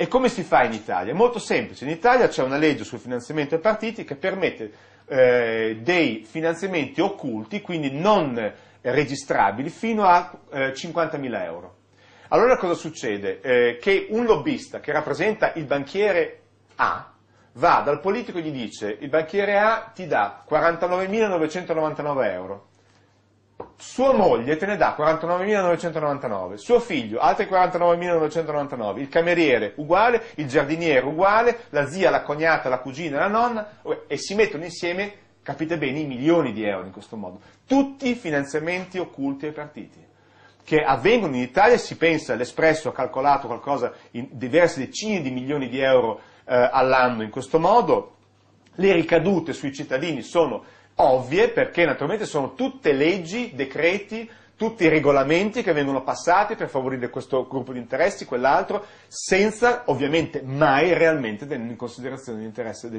E come si fa in Italia? È molto semplice, in Italia c'è una legge sul finanziamento ai partiti che permette eh, dei finanziamenti occulti, quindi non registrabili, fino a eh, 50.000 euro. Allora cosa succede? Eh, che un lobbista che rappresenta il banchiere A va dal politico e gli dice il banchiere A ti dà 49.999 euro, sua moglie te ne dà 49.999, suo figlio altri 49.999, il cameriere uguale, il giardiniere uguale, la zia, la cognata, la cugina, la nonna, e si mettono insieme, capite bene, i milioni di euro in questo modo. Tutti i finanziamenti occulti ai partiti, che avvengono in Italia, si pensa, l'Espresso ha calcolato qualcosa in diverse decine di milioni di euro eh, all'anno in questo modo, le ricadute sui cittadini sono ovvie perché naturalmente sono tutte leggi, decreti, tutti i regolamenti che vengono passati per favorire questo gruppo di interessi, quell'altro, senza ovviamente mai realmente tenere in considerazione l'interesse del cittadino.